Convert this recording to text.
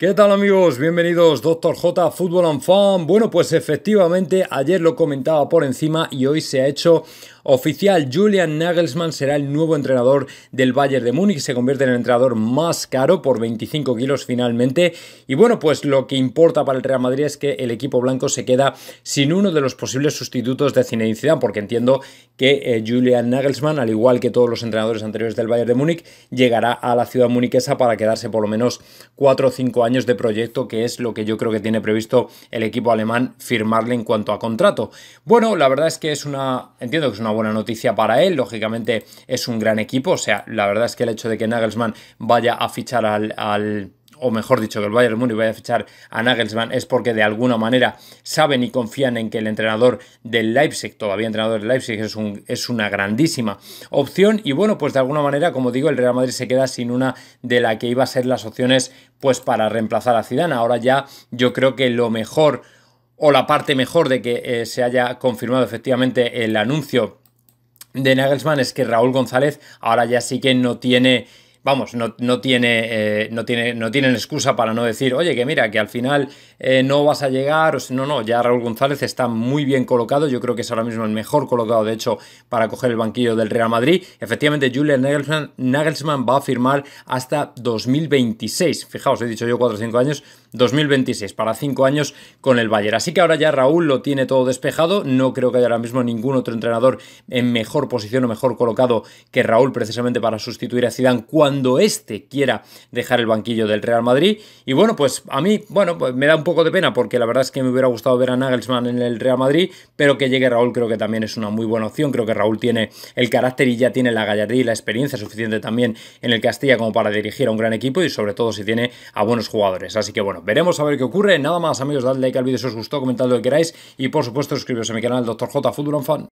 ¿Qué tal amigos? Bienvenidos Doctor J Fútbol and Fan. Bueno, pues efectivamente ayer lo comentaba por encima y hoy se ha hecho oficial. Julian Nagelsmann será el nuevo entrenador del Bayern de Múnich, se convierte en el entrenador más caro por 25 kilos finalmente. Y bueno, pues lo que importa para el Real Madrid es que el equipo blanco se queda sin uno de los posibles sustitutos de Zinedine Zidane, porque entiendo que eh, Julian Nagelsmann, al igual que todos los entrenadores anteriores del Bayern de Múnich, llegará a la ciudad muniquesa para quedarse por lo menos 4 o 5 años de proyecto, que es lo que yo creo que tiene previsto el equipo alemán firmarle en cuanto a contrato. Bueno, la verdad es que es una, entiendo que es una buena noticia para él. Lógicamente es un gran equipo. O sea, la verdad es que el hecho de que Nagelsmann vaya a fichar al, o mejor dicho, que el Bayern Múnich vaya a fichar a Nagelsmann es porque de alguna manera saben y confían en que el entrenador del Leipzig, todavía entrenador del Leipzig, es, una grandísima opción. Y bueno, pues de alguna manera, como digo, el Real Madrid se queda sin una de la que iba a ser las opciones pues para reemplazar a Zidane. Ahora ya yo creo que lo mejor o la parte mejor de que eh, se haya confirmado efectivamente el anuncio de Nagelsmann es que Raúl González ahora ya sí que no tiene vamos, no, no tiene, eh, no, tiene, no tienen excusa para no decir, oye, que mira, que al final eh, no vas a llegar. no, no, ya Raúl González está muy bien colocado. Yo creo que es ahora mismo el mejor colocado, de hecho, para coger el banquillo del Real Madrid. Efectivamente, Julian Nagelsmann, va a firmar hasta 2026. Fijaos, he dicho yo 4 o 5 años, 2026, para cinco años con el Bayern. Así que ahora ya Raúl lo tiene todo despejado. No creo que haya ahora mismo ningún otro entrenador en mejor posición o mejor colocado que Raúl, precisamente para sustituir a Zidane cuando cuando éste quiera dejar el banquillo del Real Madrid. Y bueno, pues a mí, bueno, pues me da un poco de pena porque la verdad es que me hubiera gustado ver a Nagelsmann en el Real Madrid, pero que llegue Raúl creo que también es una muy buena opción. Creo que Raúl tiene el carácter y ya tiene la gallardía y la experiencia suficiente también en el Castilla como para dirigir a un gran equipo y sobre todo si tiene a buenos jugadores. Así que bueno, veremos a ver qué ocurre. Nada más amigos, dadle like al vídeo si os gustó, comentad lo que queráis y por supuesto suscribiros a mi canal Dr. J Fútbol Fan.